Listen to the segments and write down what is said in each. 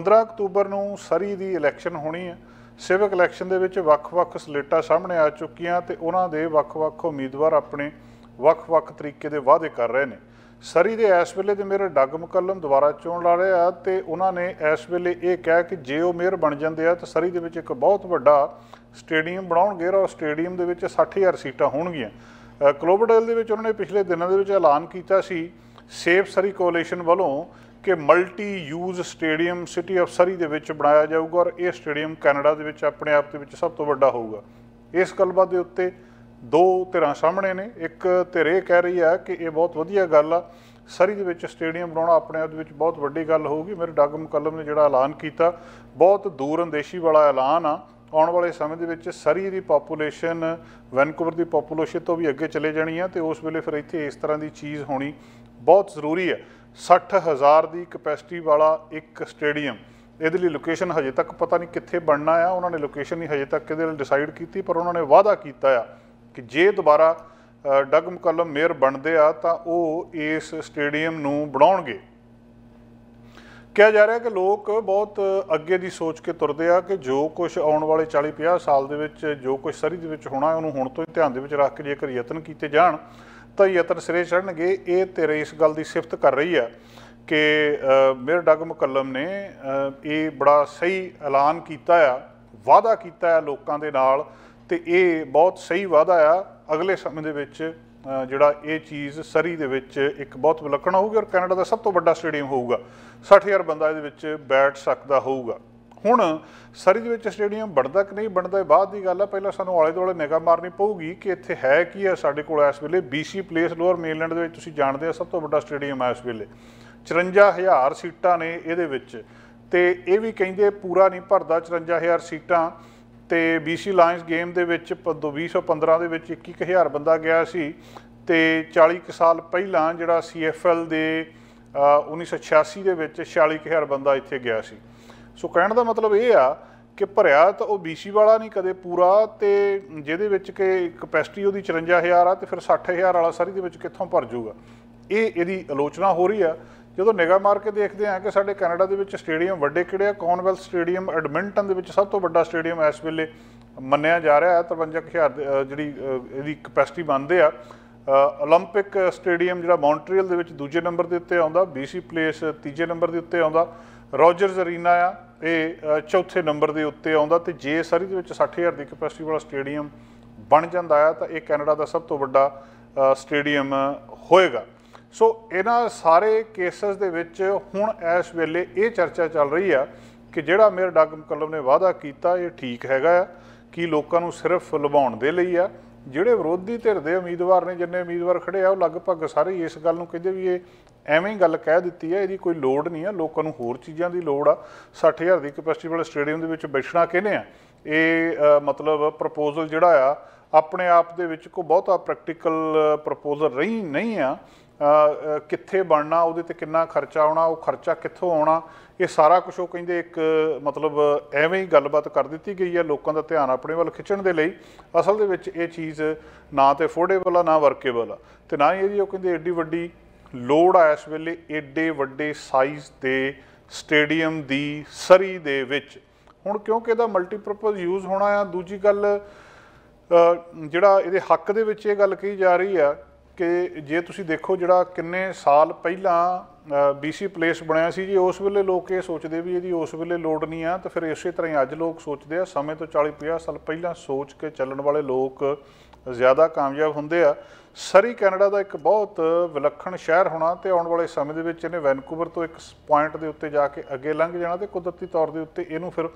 15 October ਨੂੰ ਸਰੀ ਦੀ election ਹੋਣੀ ਹੈ ਸਿਵਕ ਇਲੈਕਸ਼ਨ ਦੇ ਵਿੱਚ ਵੱਖ-ਵੱਖ ਸਲੇਟਾਂ ਸਾਹਮਣੇ ਆ ਚੁੱਕੀਆਂ ਤੇ ਉਹਨਾਂ ਦੇ ਵੱਖ-ਵੱਖ ਉਮੀਦਵਾਰ ਆਪਣੇ ਵੱਖ-ਵੱਖ ਤਰੀਕੇ ਦੇ ਵਾਅਦੇ ਕਰ ਰਹੇ ਨੇ ਸਰੀ ਦੇ ਇਸ ਵੇਲੇ ਦੇ ਮੇਰੇ ਡੱਗ ਮੁਕੱਲਮ ਦੁਬਾਰਾ ਚੋਣ ਲੜ ਰਹੇ ਆ ਤੇ ਉਹਨਾਂ ਨੇ ਇਸ ਵੇਲੇ ਇਹ ਕਹਿ ਕਿ ਜੇ ਉਹ ਮੇਅਰ ਬਣ ਜਾਂਦੇ ਆ ਤਾਂ ਸਰੀ ਦੇ ਵਿੱਚ ਇੱਕ ਬਹੁਤ ਵੱਡਾ ਸਟੇਡੀਅਮ ਬਣਾਉਣਗੇ ਔਰ ਸਟੇਡੀਅਮ ਦੇ ਵਿੱਚ 60000 ਸੀਟਾਂ ਹੋਣਗੀਆਂ ਕਲੋਬਡਲ ਦੇ ਵਿੱਚ ਉਹਨਾਂ ਨੇ ਪਿਛਲੇ ਦਿਨਾਂ ਦੇ ਵਿੱਚ ਐਲਾਨ ਕੀਤਾ ਸੀ ਸੇਫ ਸਰੀ ਕੋਲੀਸ਼ਨ ਵੱਲੋਂ ਕਿ multi use stadium city of Surrey ਦੇ ਵਿੱਚ ਬਣਾਇਆ ਜਾਊਗਾ ਔਰ ਇਹ ਸਟੇਡੀਅਮ ਕੈਨੇਡਾ ਦੇ ਵਿੱਚ ਆਪਣੇ ਆਪ ਦੇ ਵਿੱਚ ਸਭ ਤੋਂ ਵੱਡਾ ਹੋਊਗਾ ਇਸ ਗੱਲਬਾਤ ਦੇ ਉੱਤੇ ਦੋ ਧਿਰਾਂ ਸਾਹਮਣੇ ਨੇ ਇੱਕ ਧਿਰ ਇਹ ਕਹਿ ਰਹੀ ਆ ਕਿ ਇਹ ਬਹੁਤ ਵਧੀਆ ਗੱਲ ਆ ਸਰੀ ਦੇ ਵਿੱਚ ਸਟੇਡੀਅਮ ਬਣਾਉਣਾ ਆਪਣੇ ਆਪ ਦੇ ਵਿੱਚ ਬਹੁਤ ਵੱਡੀ ਗੱਲ ਹੋਊਗੀ ਮੇਰੇ ਡਾਗ ਮੁਕੱਲਮ ਨੇ ਜਿਹੜਾ ਐਲਾਨ ਕੀਤਾ ਬਹੁਤ ਦੂਰ ਅੰਦੇਸ਼ੀ ਵਾਲਾ ਐਲਾਨ ਆ ਆਉਣ ਵਾਲੇ ਸਮੇਂ ਦੇ ਵਿੱਚ ਸਰੀ ਦੀ ਪੋਪੂਲੇਸ਼ਨ ਵੈਨਕੂਵਰ ਦੀ ਪੋਪੂਲੇਸ਼ਨ ਤੋਂ ਵੀ ਅੱਗੇ ਚਲੇ ਜਾਣੀ ਆ ਤੇ ਉਸ ਵੇਲੇ ਫਿਰ ਇੱਥੇ ਇਸ ਤਰ੍ਹਾਂ ਦੀ ਚੀਜ਼ ਹੋਣੀ ਬਹੁਤ ਜ਼ਰੂਰੀ ਹੈ 60000 ਦੀ ਕਪੈਸਿਟੀ ਵਾਲਾ ਇੱਕ ਸਟੇਡੀਅਮ ਇਹਦੇ ਲਈ ਲੋਕੇਸ਼ਨ ਹਜੇ ਤੱਕ ਪਤਾ ਨਹੀਂ ਕਿੱਥੇ ਬਣਨਾ ਆ ਉਹਨਾਂ ਨੇ ਲੋਕੇਸ਼ਨ ਨਹੀਂ ਹਜੇ ਤੱਕ ਇਹਦੇ ਲਈ ਡਿਸਾਈਡ ਕੀਤੀ ਪਰ ਉਹਨਾਂ ਨੇ ਵਾਅਦਾ ਕੀਤਾ ਆ ਕਿ ਜੇ ਦੁਬਾਰਾ ਡਗ ਮੁਕੱਲਮ ਮੇਅਰ ਬਣਦੇ ਆ ਤਾਂ ਉਹ ਇਸ ਸਟੇਡੀਅਮ ਨੂੰ ਬਣਾਉਣਗੇ ਕਿਹਾ ਜਾ ਰਿਹਾ ਕਿ ਲੋਕ ਬਹੁਤ ਅੱਗੇ ਦੀ ਸੋਚ ਕੇ ਤੁਰਦੇ ਆ ਕਿ ਜੋ ਕੁਝ ਆਉਣ ਵਾਲੇ 40 50 ਸਾਲ ਦੇ ਵਿੱਚ ਜੋ ਕੁਝ ਸਰੀ ਦੇ ਵਿੱਚ ਹੋਣਾ ਉਹਨੂੰ ਹੁਣ ਤੋਂ ਹੀ ਧਿਆਨ ਦੇ ਵਿੱਚ ਰੱਖ ਕੇ ਜੇਕਰ ਯਤਨ ਕੀਤੇ ਜਾਣ ਤਾਂ ਯਤਨ ਸਿਰੇ ਚੜਨਗੇ ਇਹ ਤੇਰੇ ਇਸ ਗੱਲ ਦੀ ਸਿਫਤ ਕਰ ਰਹੀ ਹੈ ਕਿ ਮੇਰ ਡਗ ਮੁਕੱਲਮ ਨੇ ਇਹ ਬੜਾ ਸਹੀ ਐਲਾਨ ਕੀਤਾ ਆ ਵਾਅਦਾ ਕੀਤਾ ਆ ਲੋਕਾਂ ਦੇ ਨਾਲ ਤੇ ਇਹ ਬਹੁਤ ਸਹੀ ਵਾਅਦਾ ਆ ਅਗਲੇ ਸਮੇਂ ਦੇ ਵਿੱਚ ਜਿਹੜਾ ਇਹ ਚੀਜ਼ ਸਰੀ ਦੇ ਵਿੱਚ ਇੱਕ ਬਹੁਤ ਵਿਲੱਖਣ ਹੋਊਗਾ ਔਰ ਕੈਨੇਡਾ ਦਾ ਸਭ ਤੋਂ ਵੱਡਾ ਸਟੇਡੀਅਮ ਹੋਊਗਾ 60000 ਬੰਦਾ ਇਹਦੇ ਵਿੱਚ ਬੈਠ ਸਕਦਾ ਹੋਊਗਾ ਹੁਣ ਸਰੀ ਦੇ ਵਿੱਚ ਸਟੇਡੀਅਮ ਬਣਦਾ ਕਿ ਨਹੀਂ ਬਣਦਾ ਇਹ ਬਾਅਦ ਦੀ ਗੱਲ ਆ ਪਹਿਲਾਂ ਸਾਨੂੰ ਆਲੇ ਦੁਆਲੇ ਨਿਗਾਹ ਮਾਰਨੀ ਪਊਗੀ ਕਿ ਇੱਥੇ ਹੈ ਕੀ ਹੈ ਸਾਡੇ ਕੋਲ ਇਸ ਵੇਲੇ BC ਪਲੇਸ ਲੋਅਰ ਮੇਨਲੈਂਡ ਦੇ ਵਿੱਚ ਤੁਸੀਂ ਜਾਣਦੇ ਆ ਸਭ ਤੋਂ ਵੱਡਾ ਸਟੇਡੀਅਮ ਆ ਇਸ ਵੇਲੇ 54000 ਸੀਟਾਂ ਨੇ ਇਹਦੇ ਵਿੱਚ ਤੇ ਇਹ ਵੀ ਕਹਿੰਦੇ ਪੂਰਾ ਨਹੀਂ ਭਰਦਾ 54000 ਸੀਟਾਂ ਤੇ BC ਲਾਇੰਸ ਗੇਮ ਦੇ ਵਿੱਚ 2015 ਦੇ ਵਿੱਚ 21000 ਬੰਦਾ ਗਿਆ ਸੀ ਤੇ 40 ਸਾਲ ਪਹਿਲਾਂ ਜਿਹੜਾ CFL ਦੇ 1986 ਦੇ ਵਿੱਚ 46000 ਬੰਦਾ ਇੱਥੇ ਗਿਆ ਸੀ ਸੋ ਕਹਿਣ ਦਾ ਮਤਲਬ ਇਹ ਆ ਕਿ ਭਰਿਆ ਤਾਂ ਉਹ ਬੀਸੀ ਵਾਲਾ ਨਹੀਂ ਕਦੇ ਪੂਰਾ ਤੇ ਜਿਹਦੇ ਵਿੱਚ ਕਿ ਕਪੈਸਿਟੀ ਉਹਦੀ 54000 ਆ ਤੇ ਫਿਰ 60000 ਵਾਲਾ ਸਾਰੀ ਦੇ ਵਿੱਚ ਕਿੱਥੋਂ ਭਰ ਜਾਊਗਾ ਇਹ ਇਹਦੀ ਆਲੋਚਨਾ ਹੋ ਰਹੀ ਆ ਜਦੋਂ ਨਿਗਾਹ ਮਾਰ ਕੇ ਦੇਖਦੇ ਆ ਕਿ ਸਾਡੇ ਕੈਨੇਡਾ ਦੇ ਵਿੱਚ ਸਟੇਡੀਅਮ ਵੱਡੇ ਕਿਹੜੇ ਆ ਕਾਨਵੈਲ ਸਟੇਡੀਅਮ ਐਡਮਿੰਟਨ ਦੇ ਵਿੱਚ ਸਭ ਤੋਂ ਵੱਡਾ ਸਟੇਡੀਅਮ ਇਸ ਵੇਲੇ ਮੰਨਿਆ ਜਾ ਰਿਹਾ ਹੈ 53000 ਜਿਹੜੀ ਇਹਦੀ ਕਪੈਸਿਟੀ ਬੰਦੇ ਆ 올림픽 ਸਟੇਡੀਅਮ ਜਿਹੜਾ ਮੌਂਟਰੀਅਲ ਦੇ ਵਿੱਚ ਦੂਜੇ ਨੰਬਰ ਦੇ ਉੱਤੇ ਆਉਂਦਾ BC ਪਲੇਸ ਤੀਜੇ ਨੰਬਰ ਦੇ ਉੱਤੇ ਆਉਂਦਾ ਰੋਜਰਸ ਅਰੀਨਾ ਆ ਇਹ ਚੌਥੇ ਨੰਬਰ ਦੇ ਉੱਤੇ ਆਉਂਦਾ ਤੇ ਜੇ ਸਾਰੀ ਦੇ ਵਿੱਚ 60000 ਦੀ ਕਪੈਸਿਟੀ ਵਾਲਾ ਸਟੇਡੀਅਮ ਬਣ ਜਾਂਦਾ ਆ ਤਾਂ ਇਹ ਕੈਨੇਡਾ ਦਾ ਸਭ ਤੋਂ ਵੱਡਾ ਸਟੇਡੀਅਮ ਹੋਏਗਾ ਸੋ ਇਹਨਾਂ ਸਾਰੇ ਕੇਸਸ ਦੇ ਵਿੱਚ ਹੁਣ ਇਸ ਵੇਲੇ ਇਹ ਚਰਚਾ ਚੱਲ ਰਹੀ ਆ ਕਿ ਜਿਹੜਾ ਮੇਅਰ ਡਾਗ ਮਕਲਮ ਨੇ ਵਾਅਦਾ ਕੀਤਾ ਇਹ ਠੀਕ ਹੈਗਾ ਆ ਕਿ ਲੋਕਾਂ ਨੂੰ ਸਿਰਫ ਲੁਭਾਉਣ ਦੇ ਲਈ ਆ ਜਿਹੜੇ ਵਿਰੋਧੀ ਧਿਰ ਦੇ ਉਮੀਦਵਾਰ ਨੇ ਜਿੰਨੇ ਉਮੀਦਵਾਰ ਖੜੇ ਆ ਉਹ ਲਗਭਗ ਸਾਰੇ ਇਸ ਗੱਲ ਨੂੰ ਕਹਿੰਦੇ ਵੀ ਇਹ ਐਵੇਂ ਹੀ ਗੱਲ ਕਹਿ ਦਿੱਤੀ ਹੈ ਇਹਦੀ ਕੋਈ ਲੋੜ ਨਹੀਂ ਹੈ ਲੋਕਾਂ ਨੂੰ ਹੋਰ ਚੀਜ਼ਾਂ ਦੀ ਲੋੜ ਆ 60000 ਦੀ ਕਪੈਸਿਟੀ ਵਾਲੇ ਸਟੇਡੀਅਮ ਦੇ ਵਿੱਚ ਬੈਠਣਾ ਕਿਹਨੇ ਆ ਇਹ ਮਤਲਬ ਪ੍ਰਪੋਜ਼ਲ ਜਿਹੜਾ ਆ ਆਪਣੇ ਆਪ ਦੇ ਵਿੱਚ ਕੋ ਬਹੁਤਾ ਪ੍ਰੈਕਟੀਕਲ ਪ੍ਰਪੋਜ਼ਲ ਰਹੀ ਨਹੀਂ ਆ ਕਿੱਥੇ ਬਣਨਾ ਉਹਦੇ ਤੇ ਕਿੰਨਾ ਖਰਚਾ ਆਉਣਾ ਉਹ ਖਰਚਾ ਕਿੱਥੋਂ ਆਉਣਾ ਇਹ ਸਾਰਾ ਕੁਝ ਉਹ ਕਹਿੰਦੇ ਇੱਕ ਮਤਲਬ ਐਵੇਂ ਹੀ ਗੱਲਬਾਤ ਕਰ ਦਿੱਤੀ ਗਈ ਹੈ ਲੋਕਾਂ ਦਾ ਧਿਆਨ ਆਪਣੇ ਵੱਲ ਖਿੱਚਣ ਦੇ ਲਈ ਅਸਲ ਦੇ ਵਿੱਚ ਇਹ ਚੀਜ਼ ਨਾ ਤੇ ਫੋਰਡੇਬਲ ਆ ਨਾ ਵਰਕੇਬਲ ਆ ਤੇ ਨਾ ਹੀ ਇਹਦੀ ਉਹ ਕਹਿੰਦੇ ਏਡੀ ਵੱਡੀ ਲੋੜ ਆ ਇਸ ਵੇਲੇ ਏਡੇ ਵੱਡੇ ਸਾਈਜ਼ ਦੇ ਸਟੇਡੀਅਮ ਦੀ ਸਰੀ ਦੇ ਵਿੱਚ ਹੁਣ ਕਿਉਂਕਿ ਇਹਦਾ ਮਲਟੀਪਰਪਸ ਯੂਜ਼ ਹੋਣਾ ਆ ਦੂਜੀ ਗੱਲ ਜਿਹੜਾ ਇਹਦੇ ਹੱਕ ਦੇ ਵਿੱਚ ਇਹ ਗੱਲ ਕਹੀ ਜਾ ਰਹੀ ਆ ਕਿ ਜੇ ਤੁਸੀਂ ਦੇਖੋ ਜਿਹੜਾ ਕਿੰਨੇ ਸਾਲ ਪਹਿਲਾਂ ਬੀਸੀ ਪਲੇਸ ਬਣਿਆ ਸੀ ਜੀ ਉਸ ਵੇਲੇ ਲੋਕ ਇਹ ਸੋਚਦੇ ਵੀ ਇਹਦੀ ਉਸ ਵੇਲੇ ਲੋੜ ਨਹੀਂ ਆ ਤਾਂ ਫਿਰ ਇਸੇ ਤਰ੍ਹਾਂ ਹੀ ਅੱਜ ਲੋਕ ਸੋਚਦੇ ਆ ਸਮੇਂ ਤੋਂ 40 50 ਸਾਲ ਪਹਿਲਾਂ ਸੋਚ ਕੇ ਚੱਲਣ ਵਾਲੇ ਲੋਕ ਜ਼ਿਆਦਾ ਕਾਮਯਾਬ ਹੁੰਦੇ ਆ ਸਰੀ ਕੈਨੇਡਾ ਦਾ ਇੱਕ ਬਹੁਤ ਵਿਲੱਖਣ ਸ਼ਹਿਰ ਹੋਣਾ ਤੇ ਆਉਣ ਵਾਲੇ ਸਮੇਂ ਦੇ ਵਿੱਚ ਇਹਨੇ ਵੈਨਕੂਵਰ ਤੋਂ ਇੱਕ ਪੁਆਇੰਟ ਦੇ ਉੱਤੇ ਜਾ ਕੇ ਅੱਗੇ ਲੰਘ ਜਾਣਾ ਤੇ ਕੁਦਰਤੀ ਤੌਰ ਦੇ ਉੱਤੇ ਇਹਨੂੰ ਫਿਰ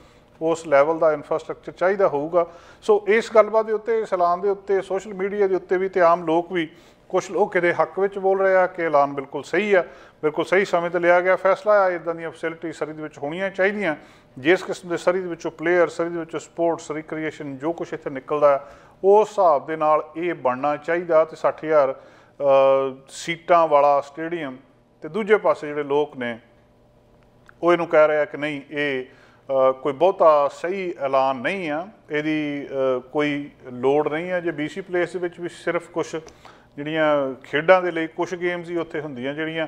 ਉਸ ਲੈਵਲ ਦਾ ਇਨਫਰਾਸਟ੍ਰਕਚਰ ਚਾਹੀਦਾ ਹੋਊਗਾ ਸੋ ਇਸ ਗੱਲਬਾਤ ਦੇ ਉੱਤੇ ਸਲਾਮ ਦੇ ਉੱਤੇ ਸੋਸ਼ਲ ਮੀਡੀਆ ਦੇ ਉੱਤੇ ਵੀ ਤੇ ਆਮ ਲੋਕ ਵੀ ਕੁਝ ਲੋਕ ਇਹਦੇ ਹੱਕ ਵਿੱਚ ਬੋਲ ਰਹੇ ਆ ਕਿ ਐਲਾਨ ਬਿਲਕੁਲ ਸਹੀ ਆ ਬਿਲਕੁਲ ਸਹੀ ਸਮੇਂ ਤੇ ਲਿਆ ਗਿਆ ਫੈਸਲਾ ਆ ਇਦਾਂ ਦੀਆਂ ਫੈਸਿਲਿਟੀ ਸਰੀ ਦੇ ਵਿੱਚ ਹੋਣੀਆਂ ਚਾਹੀਦੀਆਂ ਜਿਸ ਕਿਸਮ ਦੇ ਸਰੀ ਦੇ ਵਿੱਚੋਂ ਪਲੇਅਰ ਸਰੀ ਦੇ ਵਿੱਚੋਂ ਸਪੋਰਟਸ ਰੀਕ੍ਰੀਏਸ਼ਨ ਜੋ ਕੁਝ ਇੱਥੇ ਨਿਕਲਦਾ ਉਸ ਹਿਸਾਬ ਦੇ ਨਾਲ ਇਹ ਬਣਨਾ ਚਾਹੀਦਾ ਤੇ 60000 ਸੀਟਾਂ ਵਾਲਾ ਸਟੇਡੀਅਮ ਤੇ ਦੂਜੇ ਪਾਸੇ ਜਿਹੜੇ ਲੋਕ ਨੇ ਉਹ ਇਹਨੂੰ ਕਹਿ ਰਿਹਾ ਕਿ ਨਹੀਂ ਇਹ ਕੋਈ ਬਹੁਤਾ ਸਹੀ ਐਲਾਨ ਨਹੀਂ ਆ ਇਹਦੀ ਕੋਈ ਲੋੜ ਨਹੀਂ ਆ ਜੇ BC ਪਲੇਸ ਦੇ ਵਿੱਚ ਵੀ ਸਿਰਫ ਕੁਝ ਜਿਹੜੀਆਂ ਖੇਡਾਂ ਦੇ ਲਈ ਕੁਝ ਗੇਮਸ ਹੀ ਉੱਥੇ ਹੁੰਦੀਆਂ ਜਿਹੜੀਆਂ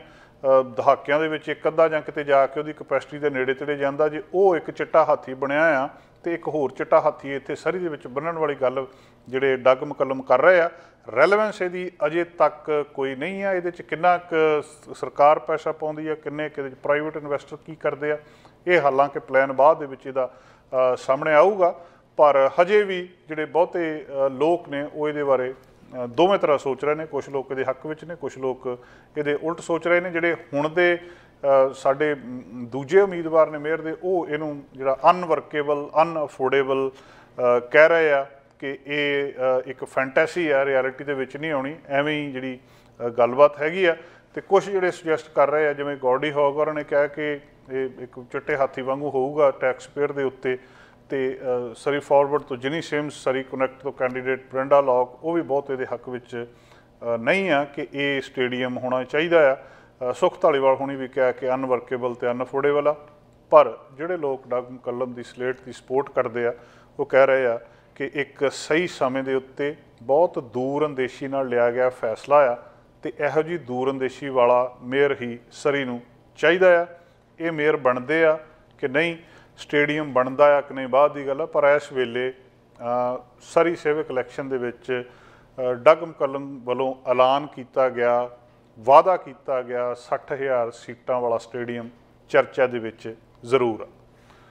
ਦਹਾਕਿਆਂ ਦੇ ਵਿੱਚ ਇੱਕ ਅੱਧਾ ਜਾਂ ਕਿਤੇ ਜਾ ਕੇ ਉਹਦੀ ਕਪੈਸਿਟੀ ਦੇ ਨੇੜੇ ਤੇੜੇ ਜਾਂਦਾ ਜੇ ਉਹ ਇੱਕ ਚਿੱਟਾ ਹਾਥੀ ਬਣਿਆ ਆ ਤੇ ਇੱਕ ਹੋਰ ਚਿੱਟਾ ਹਾਥੀ ਇੱਥੇ ਸਰੀ ਦੇ ਵਿੱਚ ਬੰਨਣ ਵਾਲੀ ਗੱਲ ਜਿਹੜੇ ਡੱਗ ਮੁਕੱਲਮ ਕਰ ਰਹੇ ਆ ਰੈਲੇਵੈਂਸ ਇਹਦੀ ਅਜੇ ਤੱਕ ਕੋਈ ਨਹੀਂ ਆ ਇਹਦੇ ਚ ਕਿੰਨਾ ਸਰਕਾਰ ਪੈਸਾ ਪਾਉਂਦੀ ਆ ਕਿੰਨੇ ਕਿਹਦੇ ਚ ਪ੍ਰਾਈਵੇਟ ਇਨਵੈਸਟਰ ਕੀ ਕਰਦੇ ਆ ਇਹ ਹਾਲਾਂਕਿ ਪਲਾਨ ਬਾਅਦ ਦੇ ਵਿੱਚ ਇਹਦਾ ਸਾਹਮਣੇ ਆਊਗਾ ਪਰ ਹਜੇ ਵੀ ਜਿਹੜੇ ਬਹੁਤੇ ਲੋਕ ਨੇ ਉਹ ਇਹਦੇ ਬਾਰੇ ਦੋਵੇਂ ਤਰ੍ਹਾਂ ਸੋਚ ਰਹੇ ਨੇ ਕੁਝ ਲੋਕ ਇਹਦੇ ਹੱਕ ਵਿੱਚ ਨੇ ਕੁਝ ਲੋਕ ਇਹਦੇ ਉਲਟ ਸੋਚ ਰਹੇ ਨੇ ਜਿਹੜੇ ਹੁਣ ਦੇ ਸਾਡੇ ਦੂਜੇ ਉਮੀਦਵਾਰ ਨੇ ਮੇਅਰ ਦੇ ਉਹ ਇਹਨੂੰ ਜਿਹੜਾ ਅਨਵਰਕੇਬਲ ਅਨਅਫੋਰਡੇਬਲ ਕਹਿ ਰਹੇ ਆ ਕਿ ਇਹ ਇੱਕ ਫੈਂਟੈਸੀ ਆ ਰਿਐਲਿਟੀ ਦੇ ਵਿੱਚ ਨਹੀਂ ਆਉਣੀ ਐਵੇਂ ਹੀ ਜਿਹੜੀ ਗੱਲਬਾਤ ਹੈਗੀ ਆ ਤੇ ਕੁਝ ਜਿਹੜੇ ਸੁਜੈਸਟ ਕਰ ਰਹੇ ਆ ਜਿਵੇਂ ਗੋਡੀ ਹੌਗ ਉਹਨਾਂ ਨੇ ਕਿਹਾ ਕਿ ਇਹ ਇੱਕ ਚਿੱਟੇ ਹਾਥੀ ਵਾਂਗੂ ਹੋਊਗਾ ਟੈਕਸ ਪੇਅਰ ਦੇ ਉੱਤੇ ਤੇ ਸਰੀ ਫਾਰਵਰਡ ਤੋਂ ਜਿਨੀ ਸੇਮਸ ਸਰੀ ਕਨੈਕਟ ਤੋਂ ਕੈਂਡੀਡੇਟ ਬ੍ਰੈਂਡਾ ਲੌਕ ਉਹ ਵੀ ਬਹੁਤ ਇਹਦੇ ਹੱਕ ਵਿੱਚ ਨਹੀਂ ਆ ਕਿ ਇਹ ਸਟੇਡੀਅਮ ਹੋਣਾ ਚਾਹੀਦਾ ਆ ਸੁਖ ਧਾਲੀਵਾਲ ਹੁਣੀ ਵੀ ਕਿਹਾ ਕਿ ਅਨਵਰਕੇਬਲ ਤੇ ਅਨਫੋਰਡੇਬਲ ਆ ਪਰ ਜਿਹੜੇ ਲੋਕ ਡਾਕ ਮੁਕੱਲਮ ਦੀ ਸਲੇਟ ਦੀ ਸਪੋਰਟ ਕਰਦੇ ਆ ਉਹ ਕਹਿ ਰਹੇ ਆ ਕਿ ਇੱਕ ਸਹੀ ਸਮੇਂ ਦੇ ਉੱਤੇ ਬਹੁਤ ਦੂਰ ਅੰਦੇਸ਼ੀ ਨਾਲ ਲਿਆ ਗਿਆ ਫੈਸਲਾ ਆ ਤੇ ਇਹੋ ਜੀ ਦੂਰ ਅੰਦੇਸ਼ੀ ਵਾਲਾ ਮੇਅਰ ਹੀ ਸਰੀ ਨੂੰ ਚਾਹੀਦਾ ਆ ਇਹ ਮੇਅਰ ਬਣਦੇ ਆ ਕਿ ਨਹੀਂ ਸਟੇਡੀਅਮ ਬਣਦਾ ਆ ਕਿ ਨਹੀਂ ਬਾਅਦ ਦੀ ਗੱਲ ਆ ਪਰ ਇਸ ਵੇਲੇ ਸਰੀ ਸਿਵਕ ਇਲੈਕਸ਼ਨ ਦੇ ਵਿੱਚ ਡਗਮ ਕਲਮ ਵੱਲੋਂ ਐਲਾਨ ਕੀਤਾ ਗਿਆ ਵਾਅਦਾ ਕੀਤਾ ਗਿਆ 60000 ਸੀਟਾਂ ਵਾਲਾ ਸਟੇਡੀਅਮ ਚਰਚਾ ਦੇ ਵਿੱਚ ਜ਼ਰੂਰ ਆ